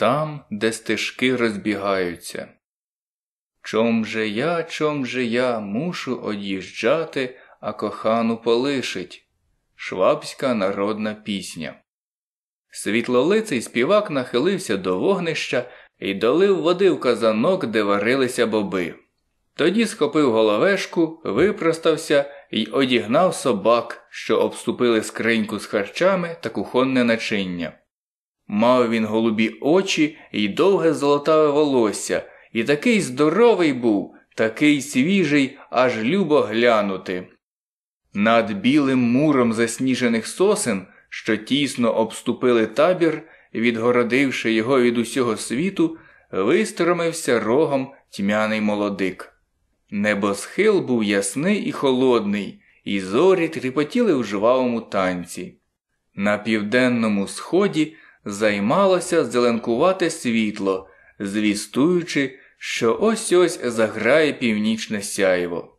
там, де стежки розбігаються. Чом же я, чом же я мушу од'їжджати, а кохану полишить. Швабська народна пісня. Світлолиций співак нахилився до вогнища і долив води в казанок, де варилися боби. Тоді схопив головешку, випростався і одігнав собак, що обступили скриньку з харчами та кухонне начиння. Мав він голубі очі і довге золотаве волосся, і такий здоровий був, такий свіжий, аж любо глянути. Над білим муром засніжених сосен, що тісно обступили табір, відгородивши його від усього світу, вистромився рогом тьмяний молодик. Небосхил був ясний і холодний, і зорі тріпотіли у жвавому танці. На південному сході займалося зеленкувате світло, звістуючи, що ось ось заграє північне сяйво.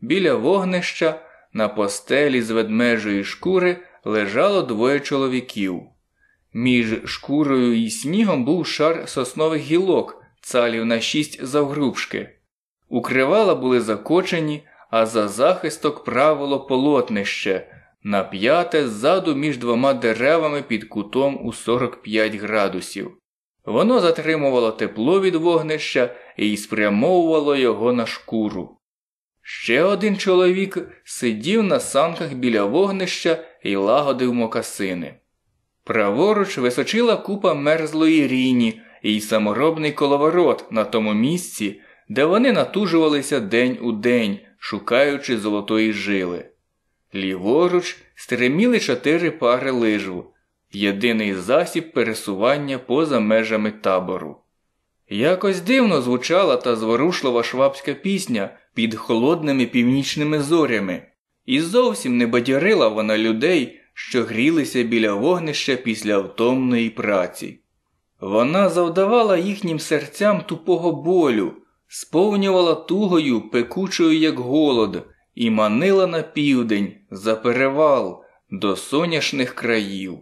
Біля вогнища на постелі з ведмежої шкури лежало двоє чоловіків. Між шкурою і снігом був шар соснових гілок, цалів на шість завгрубшки. Укривала були закочені, а за захисток правило полотнище на п'яте ззаду між двома деревами під кутом у 45 градусів. Воно затримувало тепло від вогнища і спрямовувало його на шкуру. Ще один чоловік сидів на санках біля вогнища і лагодив мокасини. Праворуч височила купа мерзлої ріні і саморобний коловорот на тому місці, де вони натужувалися день у день, шукаючи золотої жили. Ліворуч стриміли чотири пари лижу, єдиний засіб пересування поза межами табору. Якось дивно звучала та зворушлива швабська пісня під холодними північними зорями, і зовсім не бадьорила вона людей, що грілися біля вогнища після втомної праці. Вона завдавала їхнім серцям тупого болю, сповнювала тугою пекучою, як голод і манила на південь за перевал до соняшних країв.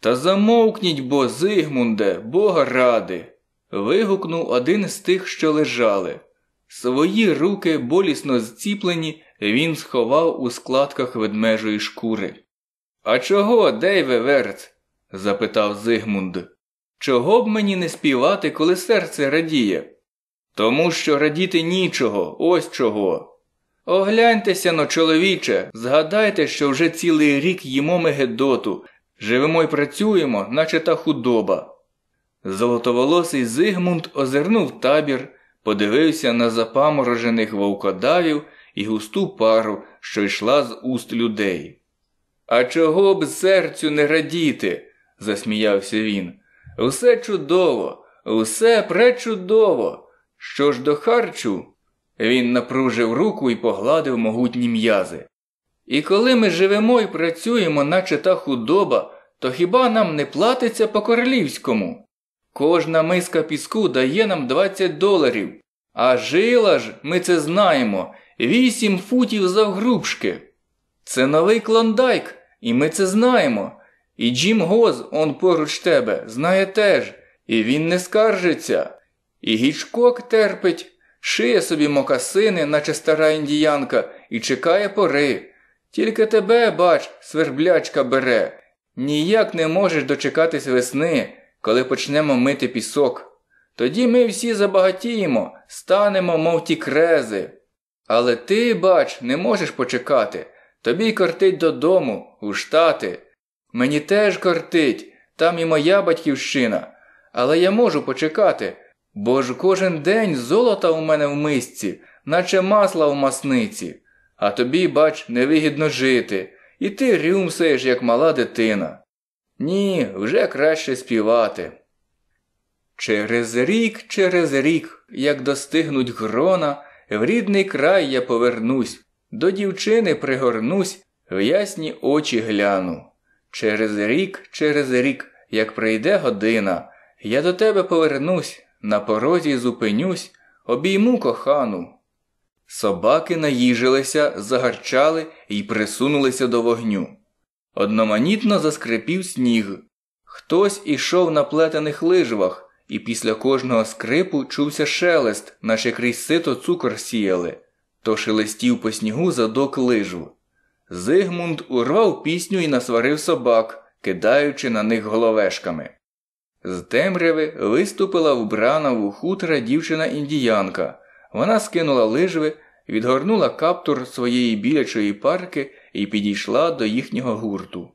Та замовкніть бо, Зигмунде, бога ради. вигукнув один з тих, що лежали. Свої руки, болісно зціплені, він сховав у складках ведмежої шкури. А чого, Дейве верт? запитав Зигмунд. Чого б мені не співати, коли серце радіє? Тому що радіти нічого, ось чого. Огляньтеся но, чоловіче, згадайте, що вже цілий рік їмо ми Гедоту, живемо й працюємо, наче та худоба. Золотоволосий Зигмунд озирнув табір, подивився на запаморожених вовкодавів і густу пару, що йшла з уст людей. А чого б серцю не радіти, засміявся він. Усе чудово, усе пречудово. Що ж до харчу, він напружив руку і погладив могутні м'язи. І коли ми живемо і працюємо, наче та худоба, то хіба нам не платиться по королівському? Кожна миска піску дає нам 20 доларів, а жила ж, ми це знаємо, 8 футів завгрубшки. Це новий клондайк, і ми це знаємо. І Джим Гоз, он поруч тебе, знає теж, і він не скаржиться. І Гічкок терпить шиє собі мокасини, наче стара індіянка, і чекає пори. Тільки тебе, бач, сверблячка бере. Ніяк не можеш дочекатись весни, коли почнемо мити пісок. Тоді ми всі забагатіємо, станемо, мов ті крези. Але ти, бач, не можеш почекати. Тобі й кортить додому, у штати. Мені теж кортить, там і моя батьківщина. Але я можу почекати, Бо ж кожен день золота у мене в мисці, наче масла в масниці, а тобі, бач, невигідно жити, і ти рюмсаєш, як мала дитина. Ні, вже краще співати. Через рік, через рік, як достигнуть грона, в рідний край я повернусь, до дівчини пригорнусь, в ясні очі гляну. Через рік, через рік, як прийде година, я до тебе повернусь. На порозі зупинюсь, обійму кохану. Собаки наїжилися, загарчали і присунулися до вогню. Одноманітно заскрипів сніг. Хтось ішов на плетених лижвах, і після кожного скрипу чувся шелест, наче крізь сито цукор сіяли, то шелестів по снігу задок лижв. Зигмунд урвав пісню і насварив собак, кидаючи на них головешками. З темряви виступила вбрана в хутра дівчина-індіянка. Вона скинула лижви, відгорнула каптур своєї білячої парки і підійшла до їхнього гурту.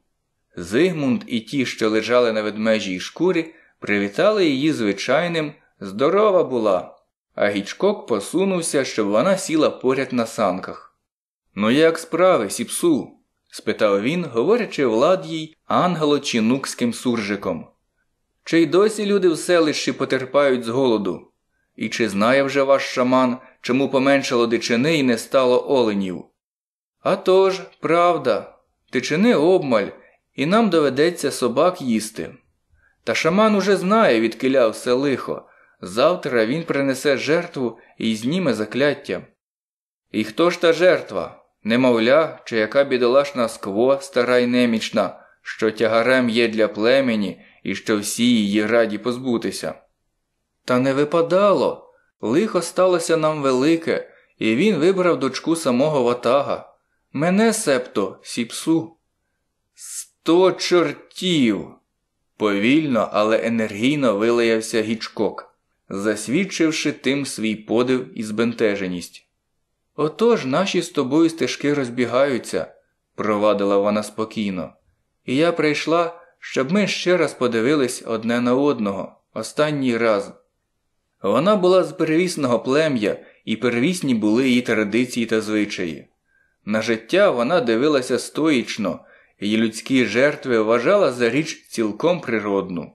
Зигмунд і ті, що лежали на ведмежій шкурі, привітали її звичайним здорова була, а гічкок посунувся, щоб вона сіла поряд на санках. Ну, як справи, сіпсу? спитав він, говорячи влад їй англо-чинукським суржиком. Чи й досі люди в селищі потерпають з голоду? І чи знає вже ваш шаман, чому поменшало дичини і не стало оленів? А тож, правда, дичини обмаль, і нам доведеться собак їсти. Та шаман уже знає, від все лихо. Завтра він принесе жертву і зніме закляття. І хто ж та жертва? Немовля, чи яка бідолашна скво, стара й немічна, що тягарем є для племені і що всі її раді позбутися. Та не випадало лихо сталося нам велике, і він вибрав дочку самого ватага. Мене септо сіпсу. Сто чортів! Повільно, але енергійно вилаявся гічкок, засвідчивши тим свій подив і збентеженість. Отож наші з тобою стежки розбігаються, провадила вона спокійно, і я прийшла, щоб ми ще раз подивились одне на одного останній раз. Вона була з первісного плем'я, і первісні були її традиції та звичаї. На життя вона дивилася стоїчно, і людські жертви вважала за річ цілком природну.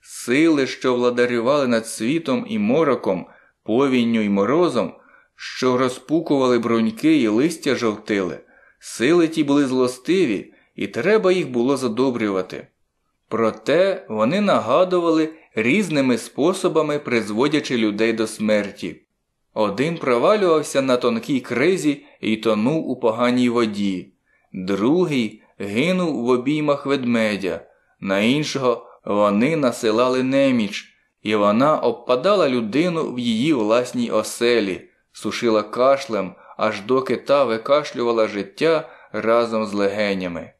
Сили, що владарювали над світом і мороком, повінню і морозом, що розпукували бруньки і листя жовтили, сили ті були злостиві, і треба їх було задобрювати. Проте вони нагадували різними способами призводячи людей до смерті. Один провалювався на тонкій кризі і тонув у поганій воді, другий гинув в обіймах ведмедя, на іншого вони насилали неміч, і вона обпадала людину в її власній оселі, сушила кашлем, аж доки та викашлювала життя разом з легенями.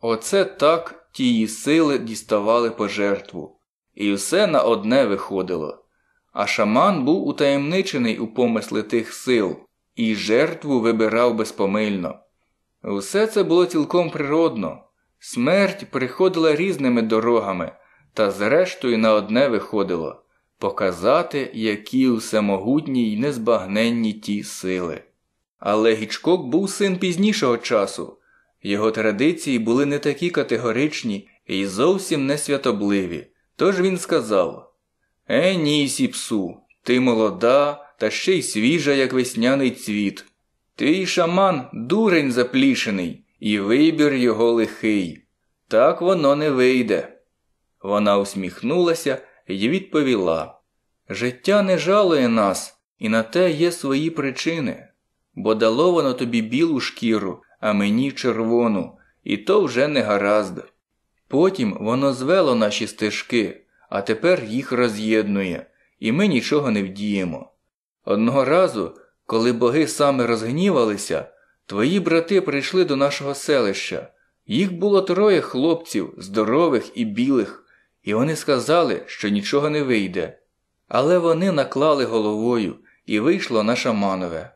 Оце так тії сили діставали пожертву. І все на одне виходило. А шаман був утаємничений у помисли тих сил і жертву вибирав безпомильно. Усе це було цілком природно. Смерть приходила різними дорогами, та зрештою на одне виходило показати, які всемогутні й незбагненні ті сили. Але Гічкок був син пізнішого часу, його традиції були не такі категоричні і зовсім не святобливі, тож він сказав Е, ні, сіпсу, ти молода, та ще й свіжа, як весняний цвіт. Твій шаман дурень заплішений, і вибір його лихий. Так воно не вийде. Вона усміхнулася і відповіла Життя не жалує нас, і на те є свої причини, бо дало воно тобі білу шкіру а мені червону, і то вже не гаразд. Потім воно звело наші стежки, а тепер їх роз'єднує, і ми нічого не вдіємо. Одного разу, коли боги саме розгнівалися, твої брати прийшли до нашого селища. Їх було троє хлопців, здорових і білих, і вони сказали, що нічого не вийде. Але вони наклали головою, і вийшло на шаманове.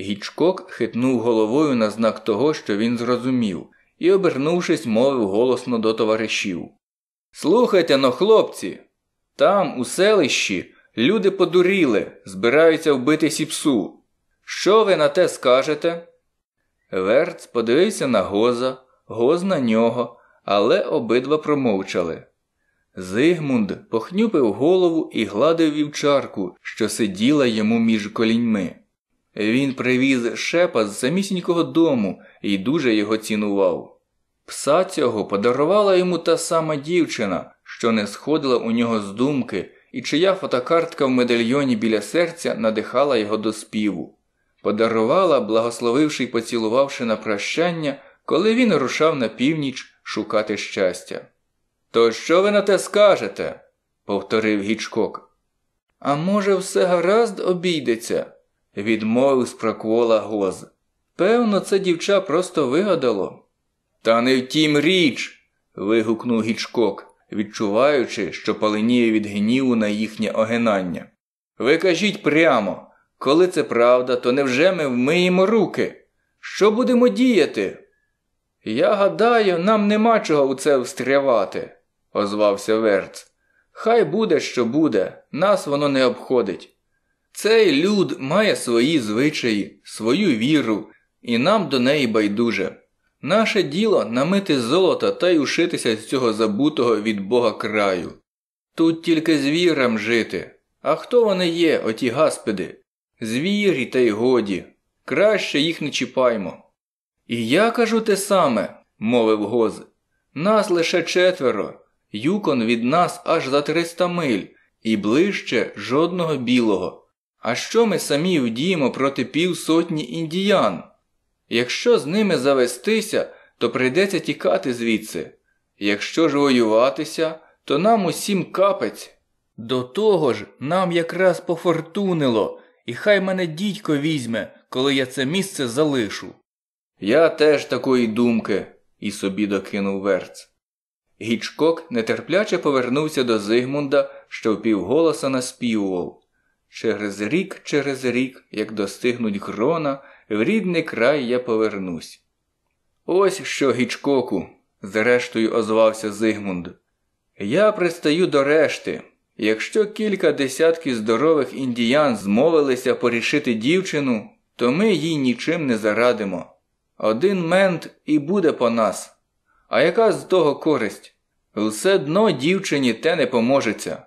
Гічкок хитнув головою на знак того, що він зрозумів, і, обернувшись, мовив голосно до товаришів. Слухайте но, хлопці, там, у селищі, люди подуріли, збираються вбити сіпсу. Що ви на те скажете? Верц подивився на Гоза, Гоз на нього, але обидва промовчали. Зигмунд похнюпив голову і гладив вівчарку, що сиділа йому між коліньми. Він привіз шепа з самісінького дому і дуже його цінував. Пса цього подарувала йому та сама дівчина, що не сходила у нього з думки, і чия фотокартка в медальйоні біля серця надихала його до співу. Подарувала, благословивши й поцілувавши на прощання, коли він рушав на північ шукати щастя. То що ви на те скажете? повторив Гічкок. А може, все гаразд обійдеться? відмовив спроквола Гоз. Певно, це дівча просто вигадало. Та не в тім річ. вигукнув Гічкок, відчуваючи, що паленіє від гніву на їхнє огинання. Ви кажіть прямо, коли це правда, то невже ми вмиємо руки? Що будемо діяти? Я гадаю, нам нема чого у це встрявати, озвався Верц. Хай буде, що буде, нас воно не обходить. Цей люд має свої звичаї, свою віру, і нам до неї байдуже. Наше діло намити золото та й ушитися з цього забутого від Бога краю. Тут тільки звірам жити. А хто вони є, оті гаспіди? Звірі та й годі. Краще їх не чіпаймо. І я кажу те саме, мовив Гоз. Нас лише четверо, юкон від нас аж за триста миль, і ближче жодного білого. А що ми самі вдіємо проти півсотні індіян? Якщо з ними завестися, то прийдеться тікати звідси. Якщо ж воюватися, то нам усім капець. До того ж, нам якраз пофортунило, і хай мене дідько візьме, коли я це місце залишу. Я теж такої думки, і собі докинув верц. Гічкок нетерпляче повернувся до Зигмунда, що впівголоса наспівував. Через рік, через рік, як достигнуть грона, в рідний край я повернусь. Ось що, Гічкоку, зрештою озвався Зигмунд. Я пристаю до решти. Якщо кілька десятків здорових індіян змовилися порішити дівчину, то ми їй нічим не зарадимо. Один мент і буде по нас. А яка з того користь? Все дно дівчині те не поможеться.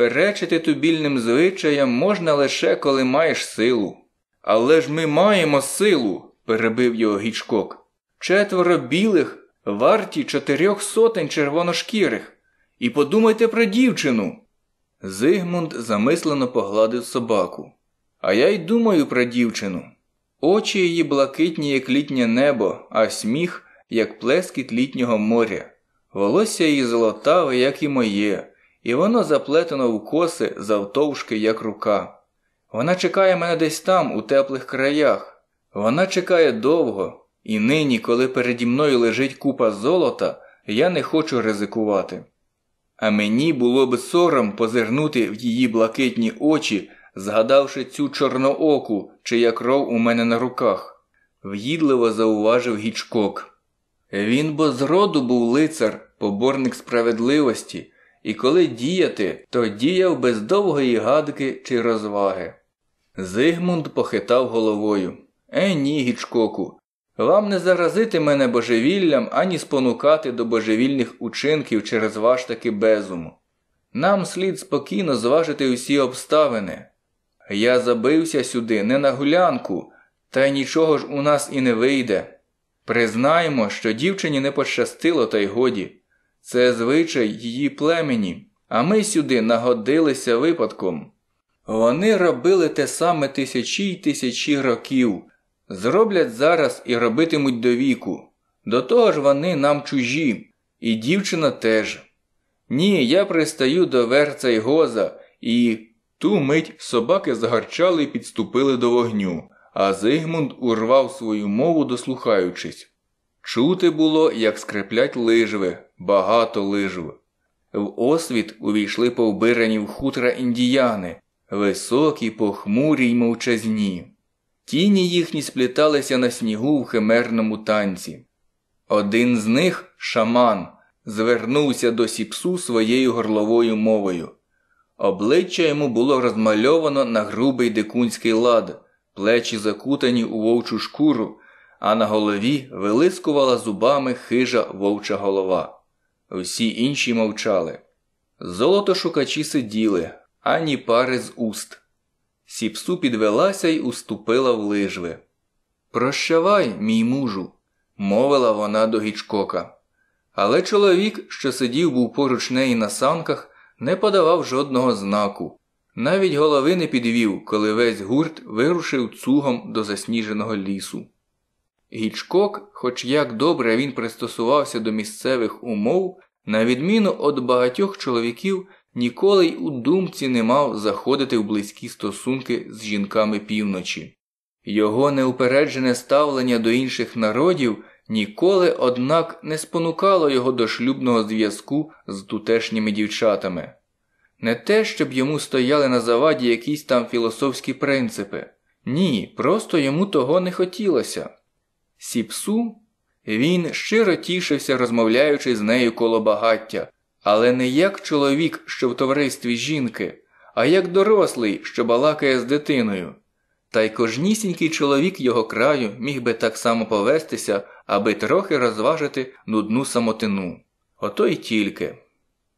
Перечити тубільним звичаям можна лише коли маєш силу. Але ж ми маємо силу, перебив його Гічкок. Четверо білих варті чотирьох сотень червоношкірих. І подумайте про дівчину. Зигмунд замислено погладив собаку. А я й думаю про дівчину. Очі її блакитні, як літнє небо, а сміх, як плескіт літнього моря. Волосся її золотаве, як і моє і воно заплетено в коси завтовшки, як рука. Вона чекає мене десь там, у теплих краях. Вона чекає довго, і нині, коли переді мною лежить купа золота, я не хочу ризикувати. А мені було б сором позирнути в її блакитні очі, згадавши цю чорнооку, чия кров у мене на руках, в'їдливо зауважив Гічкок. Він бо зроду був лицар, поборник справедливості, і коли діяти, то діяв без довгої гадки чи розваги. Зигмунд похитав головою. Е, ні, Гічкоку. Вам не заразити мене божевіллям ані спонукати до божевільних учинків через ваш таки безум. Нам слід спокійно зважити усі обставини. Я забився сюди не на гулянку, та й нічого ж у нас і не вийде. Признаємо, що дівчині не пощастило, та й годі. Це звичай її племені, а ми сюди нагодилися випадком. Вони робили те саме тисячі й тисячі років, зроблять зараз і робитимуть до віку. До того ж вони нам чужі, і дівчина теж. Ні, я пристаю до верца й Гоза, і ту мить собаки загарчали і підступили до вогню, а Зигмунд урвав свою мову, дослухаючись. Чути було, як скреплять лижви багато лижв. В освіт увійшли повбирані в хутра індіяни, високі, похмурі й мовчазні. Тіні їхні спліталися на снігу в химерному танці. Один з них, шаман, звернувся до сіпсу своєю горловою мовою. Обличчя йому було розмальовано на грубий дикунський лад, плечі закутані у вовчу шкуру, а на голові вилискувала зубами хижа вовча голова. Усі інші мовчали. Золотошукачі сиділи, ані пари з уст. Сіпсу підвелася й уступила в лижви. Прощавай, мій мужу, мовила вона до Гічкока. Але чоловік, що сидів був поруч неї на санках, не подавав жодного знаку. Навіть голови не підвів, коли весь гурт вирушив цугом до засніженого лісу. Гічкок, хоч як добре він пристосувався до місцевих умов, на відміну від багатьох чоловіків, ніколи й у думці не мав заходити в близькі стосунки з жінками півночі. Його неупереджене ставлення до інших народів ніколи, однак, не спонукало його до шлюбного зв'язку з тутешніми дівчатами. Не те, щоб йому стояли на заваді якісь там філософські принципи, ні, просто йому того не хотілося. Сіпсу? Він щиро тішився, розмовляючи з нею коло багаття, але не як чоловік, що в товаристві жінки, а як дорослий, що балакає з дитиною. Та й кожнісінький чоловік його краю міг би так само повестися, аби трохи розважити нудну самотину. Ото й тільки.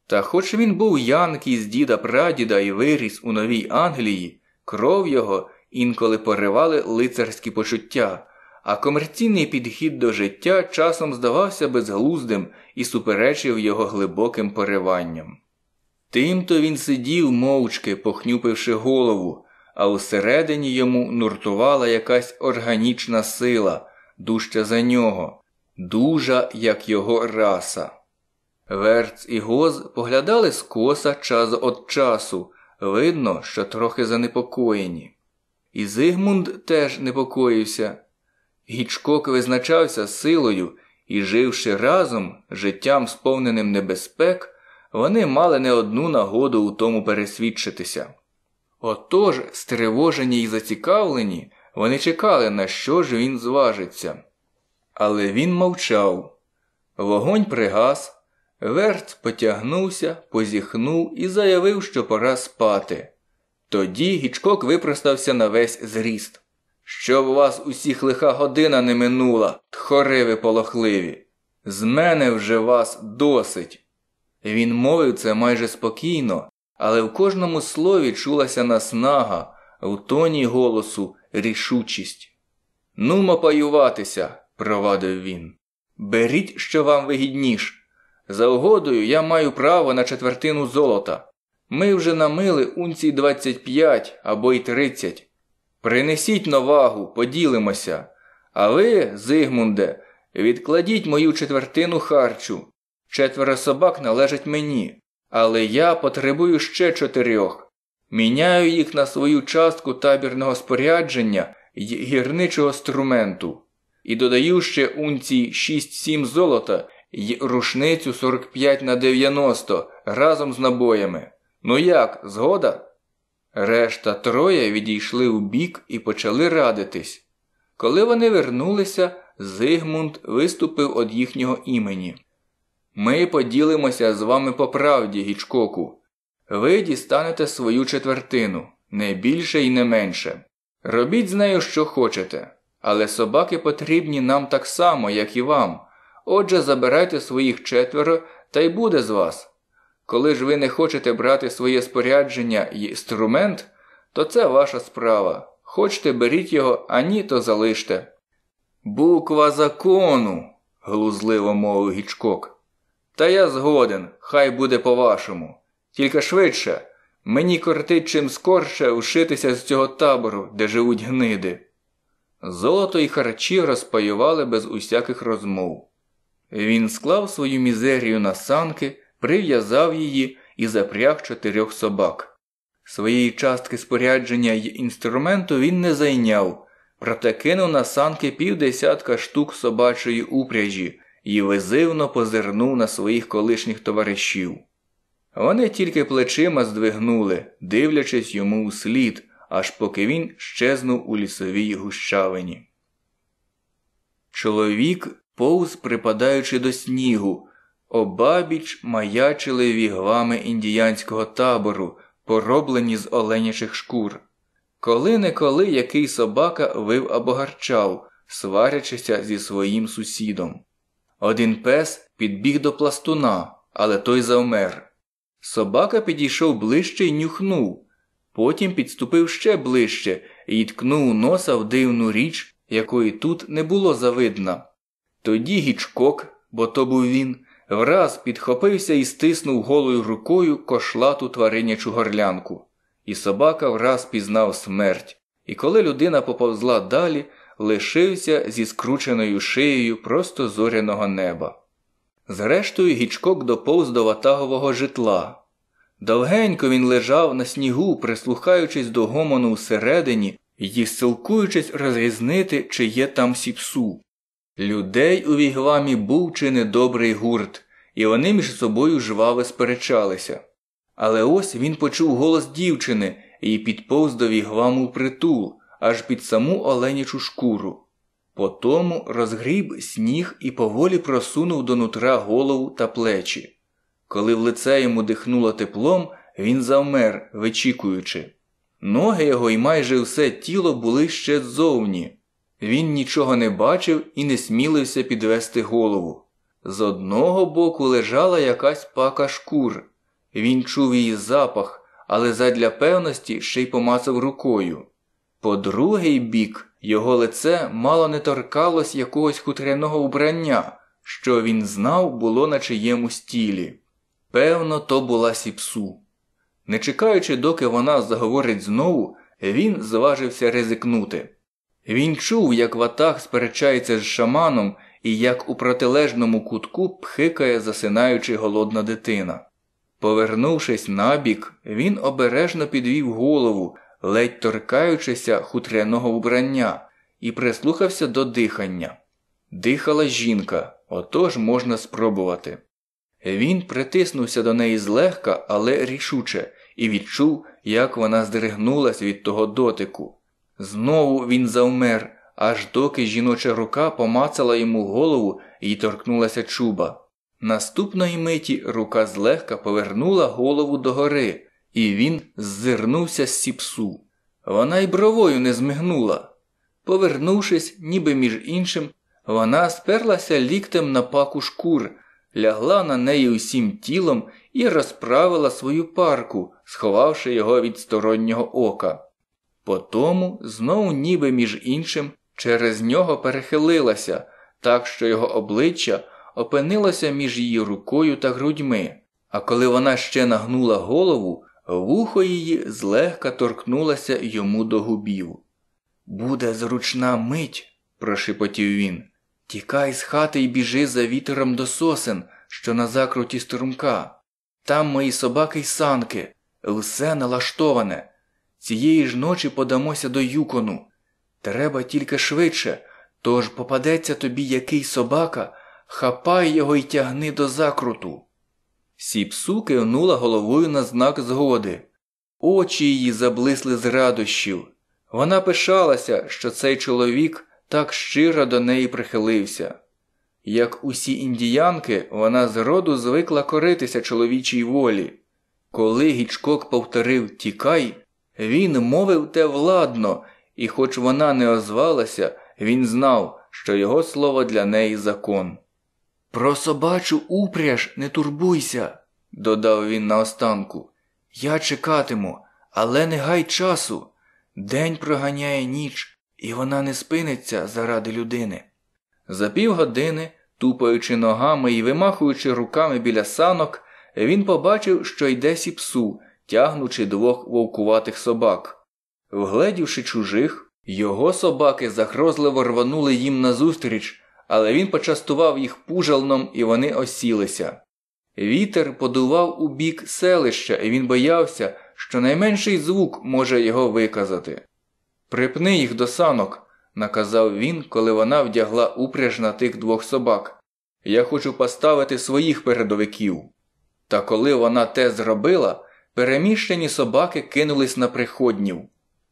Та хоч він був янкий з діда прадіда і виріс у Новій Англії, кров його інколи поривали лицарські почуття, а комерційний підхід до життя часом здавався безглуздим і суперечив його глибоким пориванням. Тимто він сидів, мовчки похнюпивши голову, а усередині йому нуртувала якась органічна сила, дужча за нього, дужа, як його раса. Верц і Гоз поглядали скоса час від часу, видно, що трохи занепокоєні. І Зигмунд теж непокоївся, Гічкок визначався силою і, живши разом, життям сповненим небезпек, вони мали не одну нагоду у тому пересвідчитися. Отож, стривожені і зацікавлені, вони чекали, на що ж він зважиться. Але він мовчав. Вогонь пригас, верт потягнувся, позіхнув і заявив, що пора спати. Тоді Гічкок випростався на весь зріст. Щоб вас усіх лиха година не минула, тхори ви полохливі. З мене вже вас досить. Він мовив це майже спокійно, але в кожному слові чулася наснага, у тоні голосу рішучість. Нумо паюватися, провадив він. Беріть, що вам вигідніш. За угодою я маю право на четвертину золота. Ми вже намили унцій двадцять п'ять або й тридцять. Принесіть новагу, поділимося. А ви, Зигмунде, відкладіть мою четвертину харчу. Четверо собак належать мені, але я потребую ще чотирьох. Міняю їх на свою частку табірного спорядження й гірничого струменту. І додаю ще унції 6-7 золота й рушницю 45 на 90 разом з набоями. Ну як, згода? Решта троє відійшли в бік і почали радитись. Коли вони вернулися, Зигмунд виступив від їхнього імені. Ми поділимося з вами по правді, Гічкоку. Ви дістанете свою четвертину, не більше і не менше. Робіть з нею, що хочете, але собаки потрібні нам так само, як і вам. Отже, забирайте своїх четверо та й буде з вас. Коли ж ви не хочете брати своє спорядження і інструмент, то це ваша справа. Хочете, беріть його, а ні, то залиште. Буква закону, глузливо мовив Гічкок. Та я згоден, хай буде по-вашому. Тільки швидше, мені кортить чим скорше ушитися з цього табору, де живуть гниди. Золото і харчі розпаювали без усяких розмов. Він склав свою мізерію на санки прив'язав її і запряг чотирьох собак. Своєї частки спорядження й інструменту він не зайняв, проте кинув на санки півдесятка штук собачої упряжі і визивно позирнув на своїх колишніх товаришів. Вони тільки плечима здвигнули, дивлячись йому у слід, аж поки він щезнув у лісовій гущавині. Чоловік повз припадаючи до снігу, Обабіч маячили вігвами індіянського табору, пороблені з оленячих шкур. Коли неколи який собака вив або гарчав, сварячися зі своїм сусідом. Один пес підбіг до пластуна, але той завмер. Собака підійшов ближче і нюхнув, потім підступив ще ближче і ткнув носа в дивну річ, якої тут не було завидна. Тоді гічкок, бо то був він враз підхопився і стиснув голою рукою кошлату тваринячу горлянку. І собака враз пізнав смерть. І коли людина поповзла далі, лишився зі скрученою шиєю просто зоряного неба. Зрештою, гічкок доповз до ватагового житла. Довгенько він лежав на снігу, прислухаючись до гомону всередині і силкуючись розрізнити, чи є там сіпсу. Людей у вігвамі був чи недобрий гурт, і вони між собою жваво сперечалися. Але ось він почув голос дівчини і підповз до вігваму притул, аж під саму оленячу шкуру. Потому розгріб сніг і поволі просунув до нутра голову та плечі. Коли в лице йому дихнуло теплом, він завмер, вичікуючи. Ноги його і майже все тіло були ще ззовні. Він нічого не бачив і не смілився підвести голову. З одного боку лежала якась пака шкур. Він чув її запах, але задля певності ще й помацав рукою. По другий бік його лице мало не торкалось якогось хутряного вбрання, що він знав було на чиєму стілі. Певно, то була сіпсу. Не чекаючи, доки вона заговорить знову, він зважився ризикнути. Він чув, як ватах сперечається з шаманом і як у протилежному кутку пхикає, засинаючи голодна дитина. Повернувшись набік, він обережно підвів голову, ледь торкаючися хутряного вбрання, і прислухався до дихання. Дихала жінка, отож можна спробувати. Він притиснувся до неї злегка, але рішуче, і відчув, як вона здригнулась від того дотику. Знову він завмер, аж доки жіноча рука помацала йому голову і торкнулася чуба. Наступної миті рука злегка повернула голову догори, і він ззирнувся з сіпсу. Вона й бровою не змигнула. Повернувшись, ніби між іншим, вона сперлася ліктем на паку шкур, лягла на неї усім тілом і розправила свою парку, сховавши його від стороннього ока. Потому знову ніби між іншим через нього перехилилася, так що його обличчя опинилося між її рукою та грудьми, а коли вона ще нагнула голову, вухо її злегка торкнулося йому до губів. Буде зручна мить, прошепотів він. Тікай з хати і біжи за вітером до сосен, що на закруті струмка. Там мої собаки й санки, все налаштоване. Цієї ж ночі подамося до Юкону. Треба тільки швидше, тож попадеться тобі який собака, хапай його й тягни до закруту. Сіпсу кивнула головою на знак згоди. Очі її заблисли з радощів. Вона пишалася, що цей чоловік так щиро до неї прихилився. Як усі індіянки, вона зроду звикла коритися чоловічій волі. Коли Гічкок повторив Тікай, він мовив те владно, і хоч вона не озвалася, він знав, що його слово для неї закон. Про собачу упряж не турбуйся, додав він наостанку. Я чекатиму, але не гай часу. День проганяє ніч, і вона не спиниться заради людини. За півгодини, тупаючи ногами і вимахуючи руками біля санок, він побачив, що йде сіпсу тягнучи двох вовкуватих собак. Вгледівши чужих, його собаки загрозливо рванули їм назустріч, але він почастував їх пужалном, і вони осілися. Вітер подував у бік селища, і він боявся, що найменший звук може його виказати. Припни їх до санок, наказав він, коли вона вдягла упряж на тих двох собак. Я хочу поставити своїх передовиків. Та коли вона те зробила, Переміщені собаки кинулись на приходнів.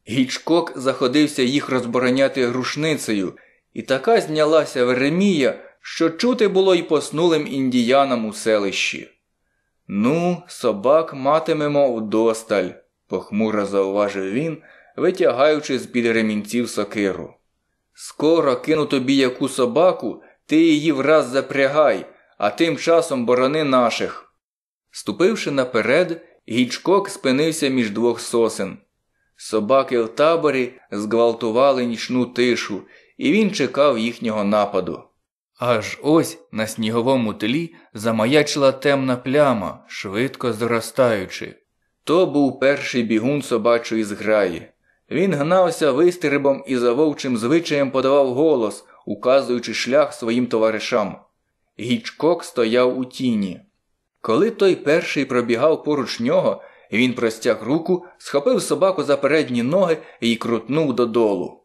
Гічкок заходився їх розбороняти рушницею, і така знялася Веремія, що чути було й поснулим індіянам у селищі. Ну, собак матимемо вдосталь, похмуро зауважив він, витягаючи з під ремінців сокиру. Скоро кину тобі яку собаку, ти її враз запрягай, а тим часом борони наших. Ступивши наперед, Гічкок спинився між двох сосен. Собаки в таборі зґвалтували нічну тишу, і він чекав їхнього нападу. Аж ось на сніговому тлі замаячила темна пляма, швидко зростаючи. То був перший бігун собачої зграї. Він гнався вистрибом і за вовчим звичаєм подавав голос, указуючи шлях своїм товаришам. Гічкок стояв у тіні. Коли той перший пробігав поруч нього, він простяг руку, схопив собаку за передні ноги і крутнув додолу.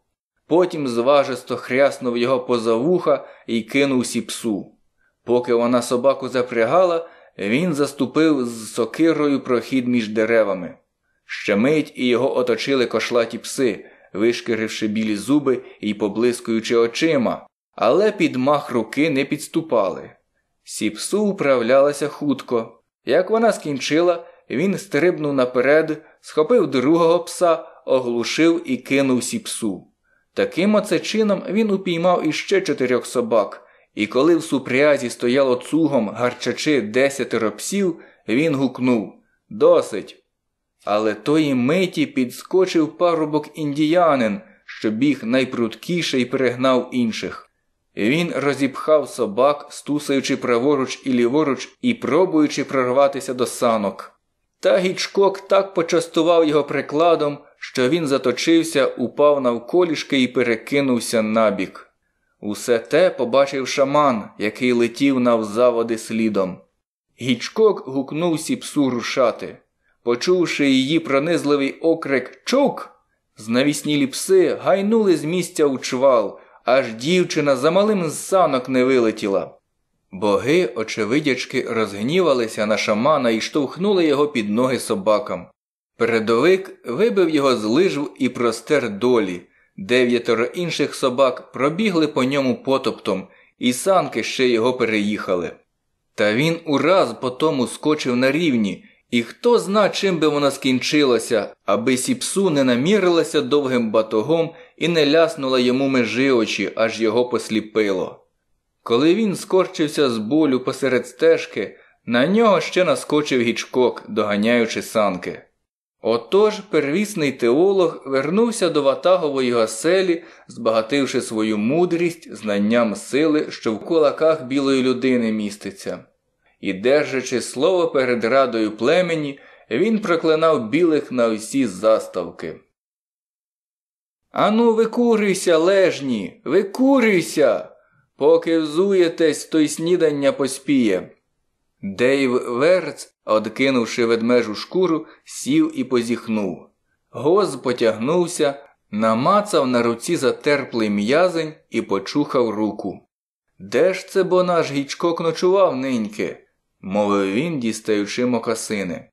Потім зважисто хряснув його поза вуха і кинув сіпсу. Поки вона собаку запрягала, він заступив з сокирою прохід між деревами. Ще мить і його оточили кошлаті пси, вишкіривши білі зуби і поблискуючи очима, але під мах руки не підступали. Сіпсу управлялася хутко. Як вона скінчила, він стрибнув наперед, схопив другого пса, оглушив і кинув сіпсу. Таким оце чином він упіймав іще чотирьох собак, і коли в супрязі стояло цугом, гарчачи десятеро псів, він гукнув Досить. Але тої миті підскочив парубок індіянин, що біг найпруткіше і перегнав інших. Він розіпхав собак, стусаючи праворуч і ліворуч і пробуючи прорватися до санок. Та Гічкок так почастував його прикладом, що він заточився, упав навколішки і перекинувся набік. Усе те побачив шаман, який летів навзаводи слідом. Гічкок гукнув сіпсу рушати. Почувши її пронизливий окрик Чук, знавіснілі пси гайнули з місця у чвал аж дівчина за малим з санок не вилетіла. Боги, очевидячки, розгнівалися на шамана і штовхнули його під ноги собакам. Передовик вибив його з лижв і простер долі. Дев'ятеро інших собак пробігли по ньому потоптом, і санки ще його переїхали. Та він ураз по тому скочив на рівні, і хто зна, чим би вона скінчилася, аби сіпсу не намірилася довгим батогом і не ляснула йому межи очі, аж його посліпило. Коли він скорчився з болю посеред стежки, на нього ще наскочив гічкок, доганяючи санки. Отож первісний теолог вернувся до ватагової оселі, збагативши свою мудрість знанням сили, що в кулаках білої людини міститься. І, держачи слово перед радою племені, він проклинав білих на всі заставки. Ану, викурюйся, лежні, викурюйся, поки взуєтесь, то й снідання поспіє. Дейв Верц, одкинувши ведмежу шкуру, сів і позіхнув. Гоз потягнувся, намацав на руці затерплий м'язень і почухав руку. Де ж це бо наш гічкок ночував ниньки? мовив він, дістаючи мокасини.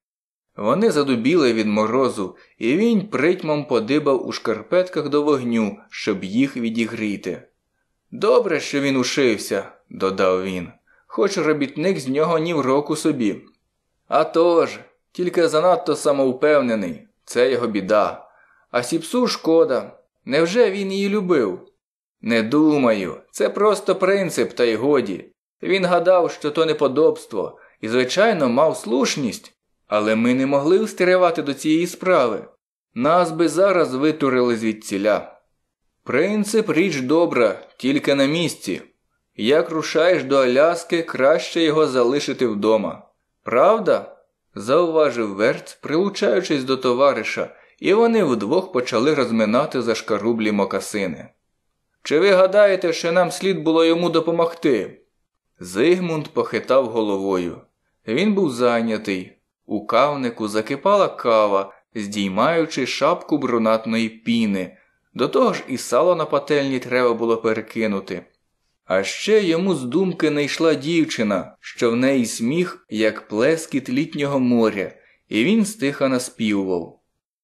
Вони задубіли від морозу, і він притьмом подибав у шкарпетках до вогню, щоб їх відігріти. Добре, що він ушився, додав він, хоч робітник з нього ні в року собі. «А тож, тільки занадто самовпевнений, це його біда. А сіпсу шкода. Невже він її любив? Не думаю, це просто принцип, та й годі. Він гадав, що то неподобство, і, звичайно, мав слушність. Але ми не могли встеревати до цієї справи. Нас би зараз витурили звідціля. Принцип річ добра, тільки на місці. Як рушаєш до Аляски, краще його залишити вдома. Правда? зауважив Верц, прилучаючись до товариша, і вони вдвох почали розминати зашкарублі мокасини. Чи ви гадаєте, що нам слід було йому допомогти? Зигмунд похитав головою. Він був зайнятий. У кавнику закипала кава, здіймаючи шапку брунатної піни. До того ж і сало на пательні треба було перекинути. А ще йому з думки не йшла дівчина, що в неї сміх, як плескіт літнього моря, і він стиха наспівував.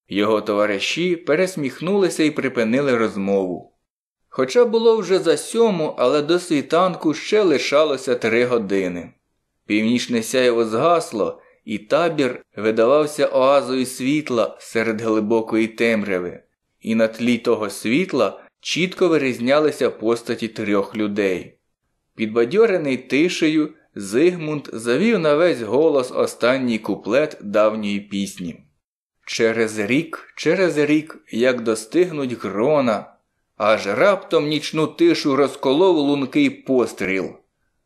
Його товариші пересміхнулися і припинили розмову. Хоча було вже за сьому, але до світанку ще лишалося три години. Північне сяєво згасло і табір видавався оазою світла серед глибокої темряви, і на тлі того світла чітко вирізнялися постаті трьох людей. Підбадьорений тишею, Зигмунд завів на весь голос останній куплет давньої пісні. Через рік, через рік, як достигнуть грона, аж раптом нічну тишу розколов лункий постріл.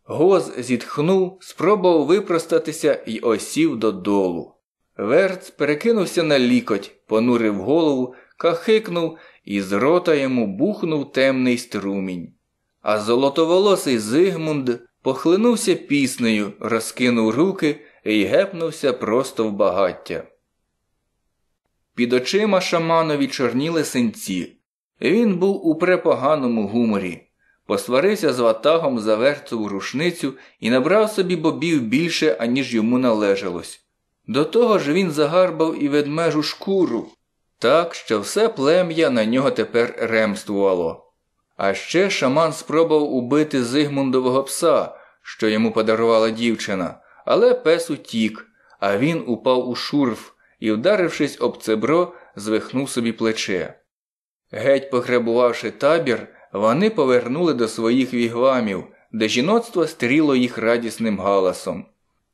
Гоз зітхнув, спробував випростатися і осів додолу. Верц перекинувся на лікоть, понурив голову, кахикнув і з рота йому бухнув темний струмінь. А золотоволосий Зигмунд похлинувся піснею, розкинув руки і гепнувся просто в багаття. Під очима шаманові чорніли синці. Він був у препоганому гуморі посварився з ватагом за верцову рушницю і набрав собі бобів більше, аніж йому належалось. До того ж він загарбав і ведмежу шкуру, так що все плем'я на нього тепер ремствувало. А ще шаман спробував убити Зигмундового пса, що йому подарувала дівчина, але пес утік, а він упав у шурф і, вдарившись об цебро, звихнув собі плече. Геть пограбувавши табір, вони повернули до своїх вігвамів, де жіноцтво стріло їх радісним галасом.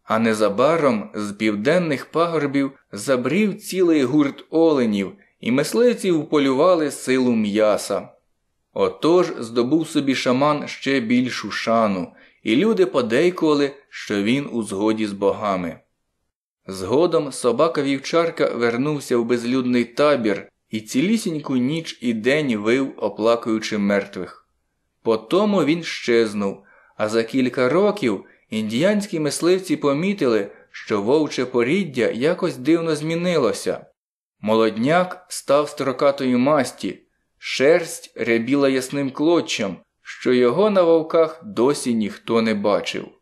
А незабаром з південних пагорбів забрів цілий гурт оленів, і мисливців полювали силу м'яса. Отож здобув собі шаман ще більшу шану, і люди подейкували, що він у згоді з богами. Згодом собака вівчарка вернувся в безлюдний табір і цілісіньку ніч і день вив, оплакуючи мертвих. Потому він щезнув, а за кілька років індіянські мисливці помітили, що вовче поріддя якось дивно змінилося. Молодняк став строкатою масті, шерсть рябіла ясним клоччям, що його на вовках досі ніхто не бачив.